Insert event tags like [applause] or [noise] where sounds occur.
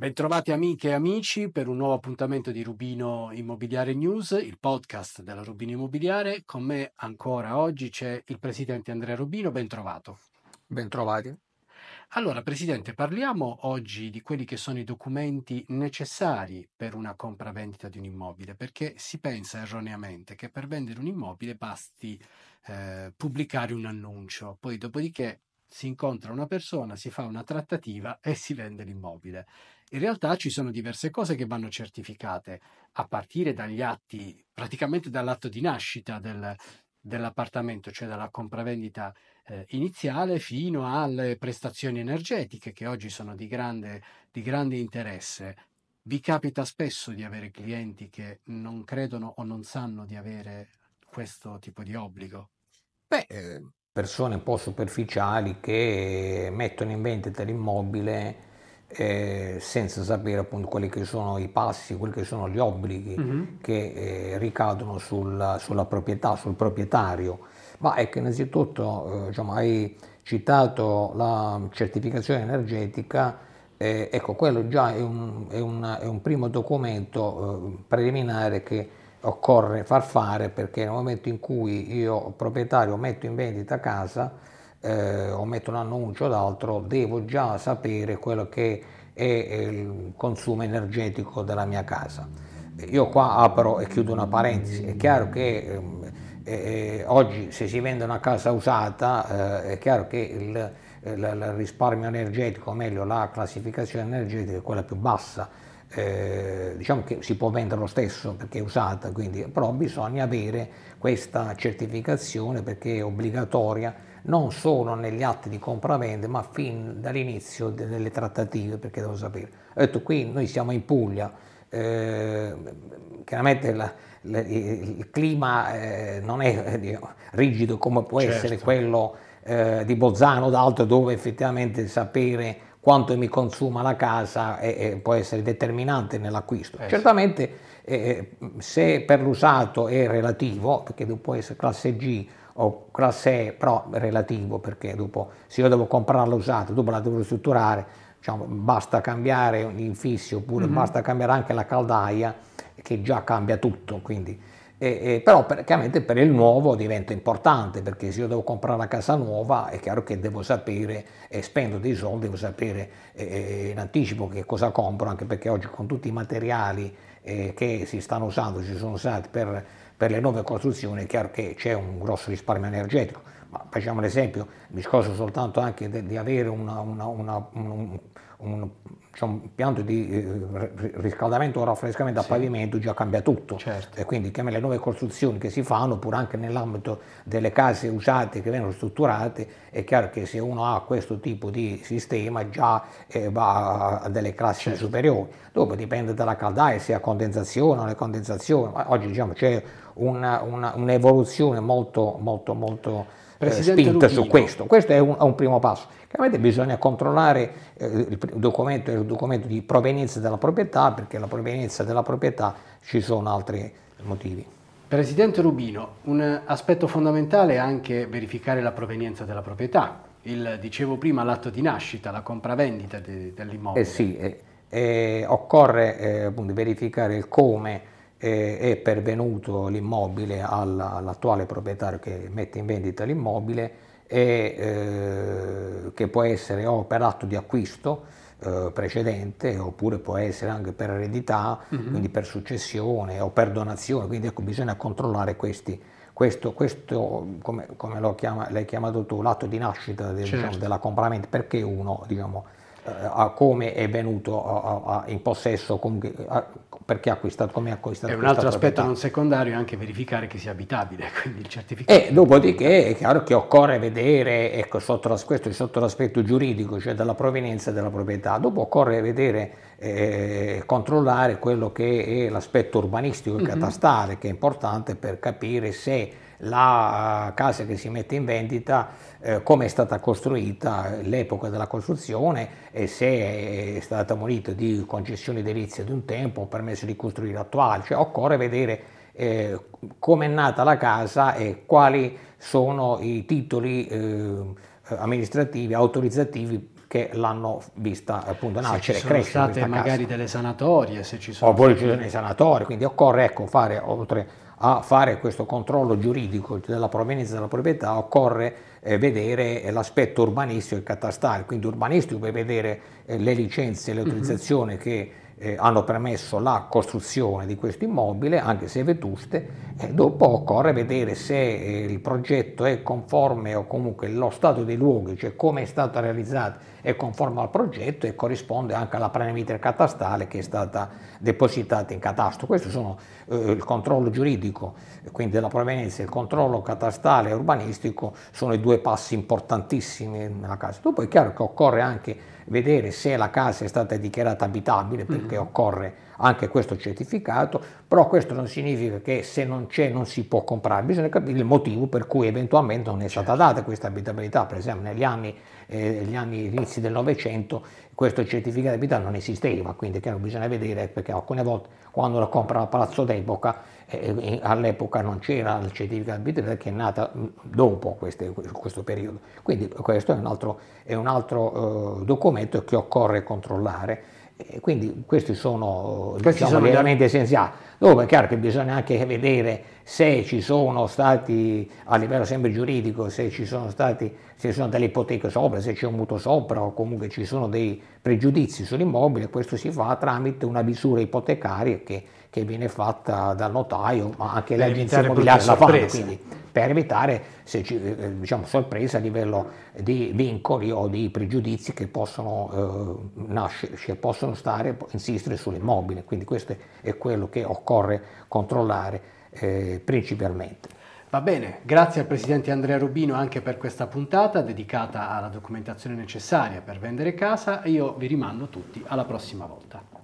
Bentrovati amiche e amici per un nuovo appuntamento di Rubino Immobiliare News, il podcast della Rubino Immobiliare. Con me ancora oggi c'è il presidente Andrea Rubino, bentrovato. Bentrovati. Allora, Presidente, parliamo oggi di quelli che sono i documenti necessari per una compravendita di un immobile, perché si pensa erroneamente che per vendere un immobile basti eh, pubblicare un annuncio, poi dopodiché si incontra una persona, si fa una trattativa e si vende l'immobile. In realtà ci sono diverse cose che vanno certificate, a partire dagli atti, praticamente dall'atto di nascita del, dell'appartamento, cioè dalla compravendita eh, iniziale fino alle prestazioni energetiche che oggi sono di grande, di grande interesse. Vi capita spesso di avere clienti che non credono o non sanno di avere questo tipo di obbligo? Beh, ehm, persone un po' superficiali che mettono in vendita l'immobile eh, senza sapere appunto quelli che sono i passi, quelli che sono gli obblighi mm-hmm. che eh, ricadono sul, sulla proprietà, sul proprietario. Ma è che innanzitutto eh, diciamo, hai citato la certificazione energetica, eh, ecco, quello già è un, è un, è un primo documento eh, preliminare che occorre far fare perché nel momento in cui io proprietario metto in vendita casa eh, o metto un annuncio o altro devo già sapere quello che è eh, il consumo energetico della mia casa. Io qua apro e chiudo una parentesi, è chiaro che ehm, eh, eh, oggi se si vende una casa usata eh, è chiaro che il, il risparmio energetico, o meglio la classificazione energetica è quella più bassa, eh, diciamo che si può vendere lo stesso perché è usata, quindi, però bisogna avere questa certificazione perché è obbligatoria non solo negli atti di compravendita ma fin dall'inizio delle trattative perché devo sapere. Ho detto qui noi siamo in Puglia, eh, chiaramente la, la, il clima eh, non è diciamo, rigido come può certo. essere quello eh, di Bolzano o d'altro dove effettivamente sapere quanto mi consuma la casa eh, può essere determinante nell'acquisto. Eh, Certamente eh, se per l'usato è relativo, perché può essere classe G o classe E, però relativo perché dopo se io devo comprarla usata, dopo la devo ristrutturare, diciamo, basta cambiare gli infissi oppure mm -hmm. basta cambiare anche la caldaia che già cambia tutto. Quindi e, e, però praticamente per il nuovo diventa importante perché se io devo comprare una casa nuova è chiaro che devo sapere e spendo dei soldi, devo sapere eh, in anticipo che cosa compro, anche perché oggi con tutti i materiali eh, che si stanno usando, si sono usati per, per, le nuove costruzioni, è chiaro che c'è un grosso risparmio energetico. Ma facciamo l'esempio, mi scosso soltanto anche di, di avere una, una, una, un, un, cioè un impianto di eh, riscaldamento o raffrescamento a pavimento già cambia tutto. Certo. E quindi chiamiamo le nuove costruzioni che si fanno, oppure anche nell'ambito delle case usate che vengono strutturate, è chiaro che se uno ha questo tipo di sistema già eh, va a delle classi certo. superiori. Dopo dipende dalla caldaia, eh, se ha condensazione o non è condensazione. Oggi diciamo, c'è un'evoluzione molto, molto, molto spinta su questo. Questo è un, un primo passo. Chiaramente bisogna controllare eh, il documento, il documento di provenienza della proprietà, perché la provenienza della proprietà ci sono altri motivi. Presidente Rubino, un aspetto fondamentale è anche verificare la provenienza della proprietà. Il, dicevo prima l'atto di nascita, la compravendita de, dell'immobile. Eh sì, eh, eh occorre eh, appunto, verificare il come è pervenuto l'immobile all'attuale proprietario che mette in vendita l'immobile e eh, che può essere o per atto di acquisto eh, precedente oppure può essere anche per eredità, mm -hmm. quindi per successione o per donazione, quindi ecco, bisogna controllare questi, questo, questo come, come chiama, l'hai chiamato tu, l'atto di nascita del, diciamo, certo. diciamo, della compravendita, perché uno diciamo, a come è venuto a, a, in possesso, con, a, perché ha acquistato, come ha acquistato. E un altro aspetto non secondario è anche verificare che sia abitabile, [laughs] quindi il certificato. E eh, dopodiché è chiaro che occorre vedere, ecco, sotto questo sotto l'aspetto giuridico, cioè della provenienza della proprietà, dopo occorre vedere, eh, controllare quello che è l'aspetto urbanistico e mm -hmm. catastale, che è importante per capire se la eh, casa che si mette in vendita, eh, come è stata costruita, l'epoca della costruzione e se è stata munita di concessioni edilizie di un tempo, permesso di costruire attuale, cioè occorre vedere eh, come è nata la casa e quali sono i titoli eh, amministrativi, autorizzativi che l'hanno vista appunto nascere, se ci sono state magari casa. delle sanatorie, se ci sono O oppure ci sono i sanatori, quindi occorre ecco, fare oltre a fare questo controllo giuridico della provenienza della proprietà occorre eh, vedere eh, l'aspetto urbanistico e catastale, quindi urbanistico per vedere eh, le licenze, le mhm. autorizzazioni mm -hmm. che eh, hanno permesso la costruzione di questo immobile, anche se vetuste, e dopo occorre vedere se eh, il progetto è conforme o comunque lo stato dei luoghi, cioè come è stato realizzato, è conforme al progetto e corrisponde anche alla parametria catastale che è stata depositata in catastro. Questo sono eh, il controllo giuridico, quindi della provenienza, il controllo catastale e urbanistico sono i due passi importantissimi nella casa. Dopo è chiaro che occorre anche vedere se la casa è stata dichiarata abitabile perché mm. occorre anche questo certificato, però questo non significa che se non c'è non si può comprare, bisogna capire il motivo per cui eventualmente non è stata certo. data questa abitabilità, per esempio negli anni, eh, anni inizi del Novecento questo certificato di abitabilità non esisteva, quindi chiaro, bisogna vedere perché alcune volte quando lo compra a Palazzo d'Epoca, eh, eh, all'epoca non c'era il certificato di abitabilità che è nata mm, dopo queste, questo periodo, quindi questo è un altro, è un altro eh, documento che occorre controllare e quindi questi sono, questi diciamo, sono gli elementi essenziali. Dopo oh, è chiaro che bisogna anche vedere se ci sono stati, a livello sempre giuridico, se ci sono, stati, se ci sono delle ipoteche sopra, se c'è un mutuo sopra o comunque ci sono dei pregiudizi sull'immobile, questo si fa tramite una misura ipotecaria che, che viene fatta dal notaio, ma anche l'agenzia immobiliare la fa. Quindi per evitare eh, eh, diciamo, sorprese a livello di vincoli o di pregiudizi che possono, eh, nascere, cioè possono stare, insistere sull'immobile. Quindi questo è quello che occorre controllare eh, principalmente. Va bene, grazie al Presidente Andrea Rubino anche per questa puntata dedicata alla documentazione necessaria per vendere casa e io vi rimando tutti alla prossima volta.